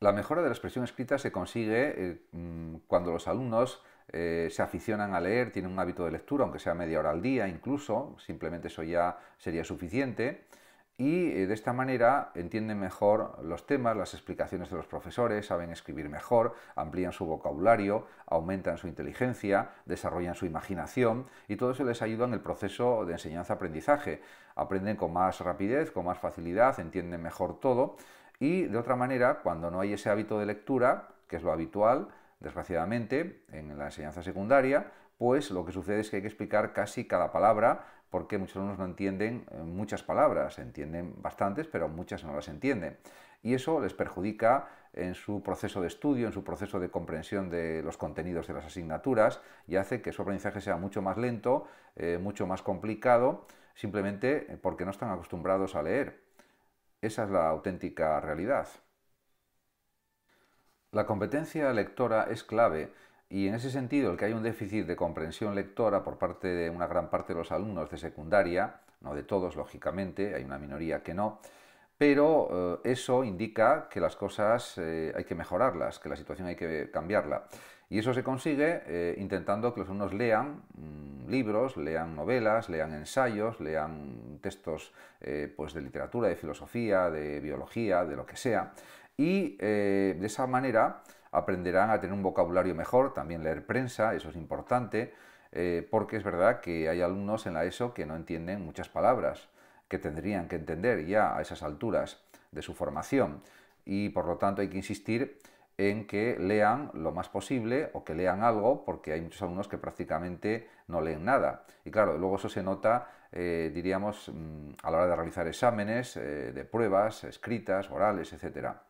La mejora de la expresión escrita se consigue eh, mm, cuando los alumnos eh, se aficionan a leer, tienen un hábito de lectura, aunque sea media hora al día incluso, simplemente eso ya sería suficiente. Y eh, de esta manera entienden mejor los temas, las explicaciones de los profesores, saben escribir mejor, amplían su vocabulario, aumentan su inteligencia, desarrollan su imaginación y todo eso les ayuda en el proceso de enseñanza-aprendizaje. Aprenden con más rapidez, con más facilidad, entienden mejor todo y de otra manera, cuando no hay ese hábito de lectura, que es lo habitual, desgraciadamente, en la enseñanza secundaria, pues lo que sucede es que hay que explicar casi cada palabra porque muchos alumnos no entienden eh, muchas palabras, entienden bastantes, pero muchas no las entienden. Y eso les perjudica en su proceso de estudio, en su proceso de comprensión de los contenidos de las asignaturas y hace que su aprendizaje sea mucho más lento, eh, mucho más complicado, simplemente eh, porque no están acostumbrados a leer. Esa es la auténtica realidad. La competencia lectora es clave y en ese sentido el que hay un déficit de comprensión lectora por parte de una gran parte de los alumnos de secundaria, no de todos lógicamente, hay una minoría que no, pero eh, eso indica que las cosas eh, hay que mejorarlas, que la situación hay que cambiarla. Y eso se consigue eh, intentando que los alumnos lean mm, libros, lean novelas, lean ensayos, lean textos pues de literatura, de filosofía, de biología, de lo que sea. Y de esa manera aprenderán a tener un vocabulario mejor, también leer prensa, eso es importante, porque es verdad que hay alumnos en la ESO que no entienden muchas palabras que tendrían que entender ya a esas alturas de su formación y por lo tanto hay que insistir en que lean lo más posible o que lean algo, porque hay muchos alumnos que prácticamente no leen nada. Y claro, luego eso se nota, eh, diríamos, mm, a la hora de realizar exámenes, eh, de pruebas, escritas, orales, etcétera.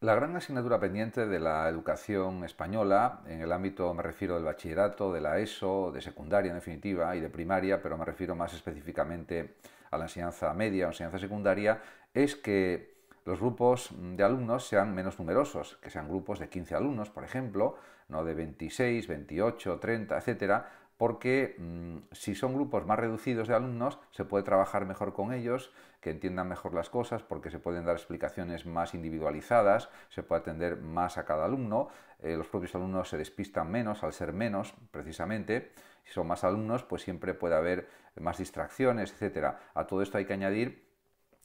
La gran asignatura pendiente de la educación española, en el ámbito me refiero del bachillerato, de la ESO, de secundaria en definitiva y de primaria, pero me refiero más específicamente a la enseñanza media o enseñanza secundaria, es que los grupos de alumnos sean menos numerosos, que sean grupos de 15 alumnos, por ejemplo, no de 26, 28, 30, etcétera, porque mm, si son grupos más reducidos de alumnos, se puede trabajar mejor con ellos, que entiendan mejor las cosas, porque se pueden dar explicaciones más individualizadas, se puede atender más a cada alumno, eh, los propios alumnos se despistan menos al ser menos, precisamente. Si son más alumnos, pues siempre puede haber más distracciones, etc. A todo esto hay que añadir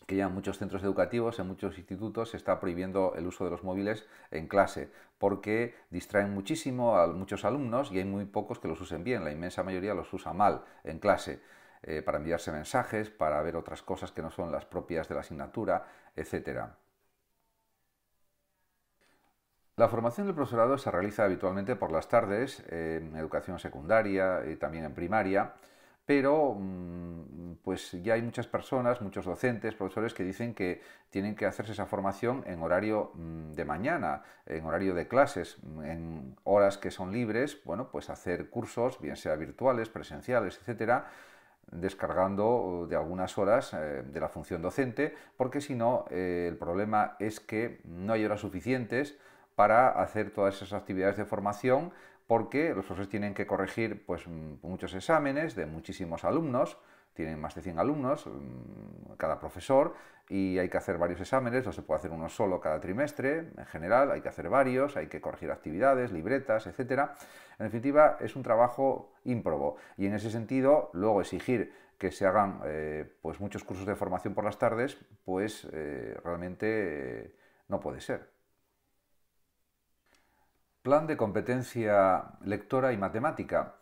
que ya en muchos centros educativos, en muchos institutos, se está prohibiendo el uso de los móviles en clase porque distraen muchísimo a muchos alumnos y hay muy pocos que los usen bien, la inmensa mayoría los usa mal en clase. Eh, para enviarse mensajes, para ver otras cosas que no son las propias de la asignatura, etcétera. La formación del profesorado se realiza habitualmente por las tardes, eh, en educación secundaria y eh, también en primaria, pero mm, pues ya hay muchas personas, muchos docentes, profesores que dicen que tienen que hacerse esa formación en horario mm, de mañana, en horario de clases, mm, en horas que son libres, bueno, pues hacer cursos, bien sea virtuales, presenciales, etcétera, descargando de algunas horas eh, de la función docente, porque si no, eh, el problema es que no hay horas suficientes para hacer todas esas actividades de formación porque los profesores tienen que corregir pues, mm, muchos exámenes de muchísimos alumnos, tienen más de 100 alumnos mm, cada profesor y hay que hacer varios exámenes, no se puede hacer uno solo cada trimestre, en general hay que hacer varios, hay que corregir actividades, libretas, etc. En definitiva, es un trabajo ímprobo y en ese sentido, luego exigir que se hagan eh, pues, muchos cursos de formación por las tardes, pues eh, realmente eh, no puede ser. Plan de competencia lectora y matemática.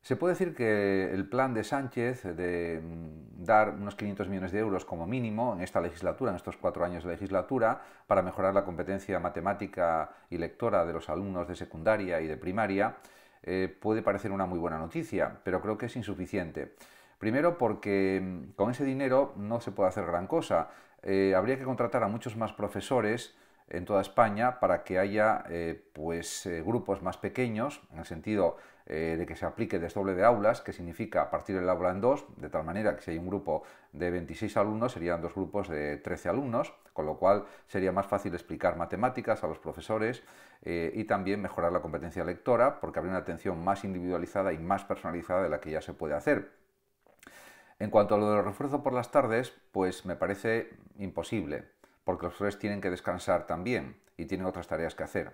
Se puede decir que el plan de Sánchez de mm, dar unos 500 millones de euros como mínimo en esta legislatura, en estos cuatro años de legislatura, para mejorar la competencia matemática y lectora de los alumnos de secundaria y de primaria, eh, puede parecer una muy buena noticia, pero creo que es insuficiente. Primero porque mm, con ese dinero no se puede hacer gran cosa. Eh, habría que contratar a muchos más profesores en toda España para que haya eh, pues, eh, grupos más pequeños, en el sentido eh, de que se aplique desdoble de aulas, que significa partir el aula en dos, de tal manera que si hay un grupo de 26 alumnos serían dos grupos de 13 alumnos, con lo cual sería más fácil explicar matemáticas a los profesores y también mejorar la competencia lectora, porque habría una atención más individualizada y más personalizada de la que ya se puede hacer. En cuanto a lo del refuerzo por las tardes, pues me parece imposible porque los profesores tienen que descansar también y tienen otras tareas que hacer.